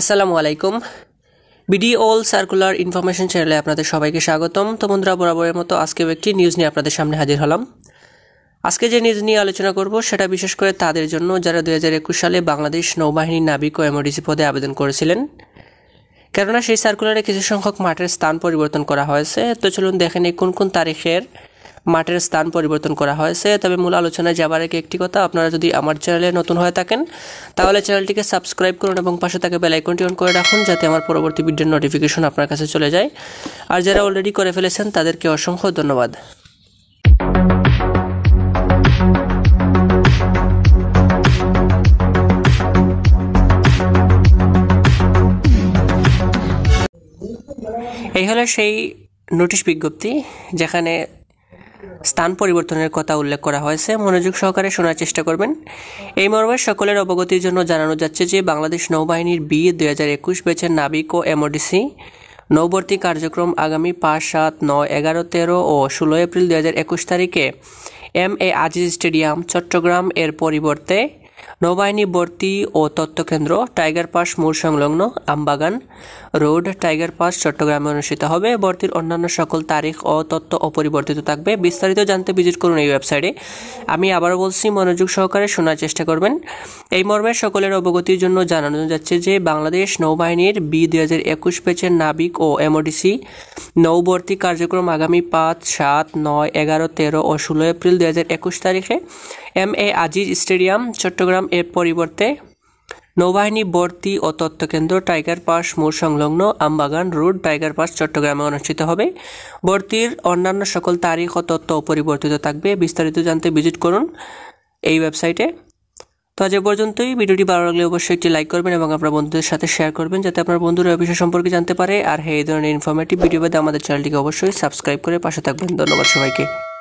আসসালামু আলাইকুম BD all circular information চ্যানেলে আপনাদের সবাইকে স্বাগতম তো বন্ধুরা বরাবরের মতো আজকেও একটি নিউজ নিয়ে আপনাদের সামনে হাজির হলাম আজকে যে নিউজ নিয়ে আলোচনা করব সেটা বিশেষ করে তাদের জন্য যারা দু সালে বাংলাদেশ নৌবাহিনীর নাবিক ও এমডিসি পদে আবেদন করেছিলেন কেননা সেই সার্কুলারে কিছু সংখ্যক মাঠের স্থান পরিবর্তন করা হয়েছে তো চলুন দেখেন এই কোন কোন তারিখের মাঠের স্থান পরিবর্তন করা হয়েছে তবে মূল আলোচনায় যাবার আগে একটি কথা আপনারা যদি আমার চ্যানেলে নতুন হয়ে থাকেন তাহলে চ্যানেলটিকে সাবস্ক্রাইব করুন এবং পাশে থাকে বেলাইকনটি অন করে রাখুন যাতে আমার পরবর্তী ভিডিওর নোটিফিকেশন আপনার কাছে চলে যায় আর যারা অলরেডি করে ফেলেছেন তাদেরকে অসংখ্য ধন্যবাদ এই হলো সেই নোটিশ বিজ্ঞপ্তি যেখানে স্থান পরিবর্তনের কথা উল্লেখ করা হয়েছে মনোযোগ সহকারে শোনার চেষ্টা করবেন এই মর্মে সকলের অবগতির জন্য জানানো যাচ্ছে যে বাংলাদেশ নৌবাহিনীর বি দুই হাজার একুশ বেছে নাবিক ও এমওডিসি নৌবর্তী কার্যক্রম আগামী পাঁচ সাত নয় এগারো তেরো ও ষোলো এপ্রিল দুই হাজার একুশ তারিখে M A Aziz stadium Chattogram এর পরিবর্তে নৌবাহিনী ভর্তি ও তথ্যকেন্দ্র টাইগার পাস মূল সংলগ্ন আমবাগান রোড টাইগার পাস চট্টগ্রামে অনুষ্ঠিত হবে ভর্তির অন্যান্য সকল তারিখ ও তথ্য অপরিবর্তিত থাকবে বিস্তারিত জানতে ভিজিট করুন এই ওয়েবসাইটে আমি আবারও বলছি মনোযোগ সহকারে শোনার চেষ্টা করবেন এই মর্মে সকলের অবগতির জন্য জানানো যাচ্ছে যে বাংলাদেশ নৌবাহিনীর বি দুই হাজার একুশ পেচের নাবিক ও এমওডিসি নৌভর্তি কার্যক্রম আগামী পাঁচ সাত নয় এগারো তেরো ও ষোলো এপ্রিল দুই হাজার একুশ তারিখে M A Aziz stadium Chattogram এর পরিবর্তে নৌবাহিনী বর্তি ও তথ্যকেন্দ্র টাইগার পাস মোড় সংলগ্ন আমবাগান রোড টাইগার পাস চট্টগ্রামে অনুষ্ঠিত হবে বর্তির অন্যান্য সকল তারিখ ও তথ্য পরিবর্তিত থাকবে বিস্তারিত জানতে ভিজিট করুন এই ওয়েবসাইটে তো আজ পর্যন্তই ভিডিওটি ভালো লাগলে অবশ্যই একটি লাইক করবেন এবং আপনার বন্ধুদের সাথে শেয়ার করবেন যাতে আপনার বন্ধুরা বিষয় সম্পর্কে জানতে পারে আর হ্যাঁ এই ধরনের ইনফরমেটিভ ভিডিও বাদে আমাদের চ্যানেলটিকে অবশ্যই সাবস্ক্রাইব করে পাশে থাকবেন ধন্যবাদ সবাইকে